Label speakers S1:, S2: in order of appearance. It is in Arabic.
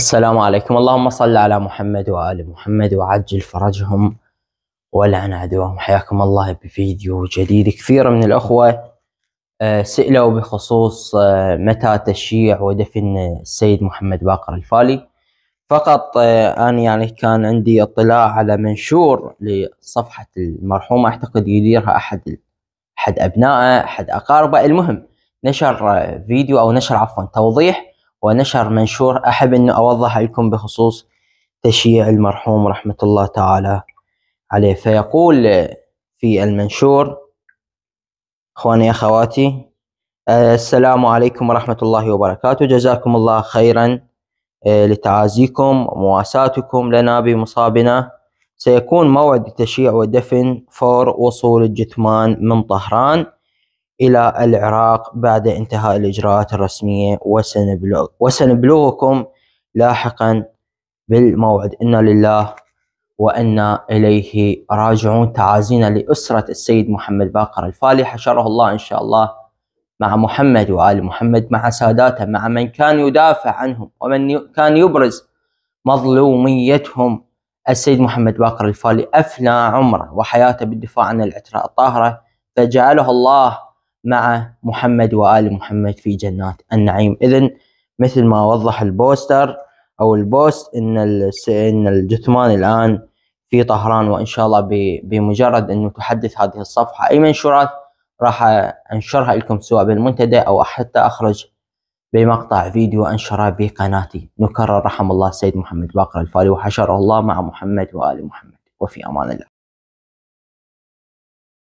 S1: السلام عليكم اللهم صل على محمد وآل محمد وعجل فرجهم ولعن عدوهم حياكم الله بفيديو جديد كثير من الأخوة آه، سئلوا بخصوص آه، متى تشييع ودفن السيد محمد باقر الفالي فقط آه، أنا يعني كان عندي اطلاع على منشور لصفحة المرحوم أعتقد يديرها أحد أحد أبنائه أحد أقاربه المهم نشر فيديو أو نشر عفوا توضيح ونشر منشور أحب أنه أوضح لكم بخصوص تشييع المرحوم رحمة الله تعالى عليه فيقول في المنشور إخواني أخواتي السلام عليكم ورحمة الله وبركاته جزاكم الله خيرا آه، لتعازيكم ومواساتكم لنا بمصابنا سيكون موعد التشييع والدفن فور وصول الجثمان من طهران إلى العراق بعد انتهاء الإجراءات الرسمية وسنبلغ وسنبلغكم لاحقا بالموعد إنا لله وإنا إليه راجعون تعازينا لأسرة السيد محمد باقر الفالي حشره الله إن شاء الله مع محمد وآل محمد مع ساداته مع من كان يدافع عنهم ومن كان يبرز مظلوميتهم السيد محمد باقر الفالي أفنى عمره وحياته بالدفاع عن العترة الطاهرة فجعله الله مع محمد وآل محمد في جنات النعيم إذا مثل ما وضح البوستر أو البوست إن إن الجثمان الآن في طهران وإن شاء الله بمجرد إنه تحدث هذه الصفحة أي منشورات راح أنشرها لكم سواء بالمنتدى أو حتى أخرج بمقطع فيديو أنشره بقناتي نكرر رحم الله السيد محمد باقر الفالي وحشره الله مع محمد وآل محمد وفي أمان الله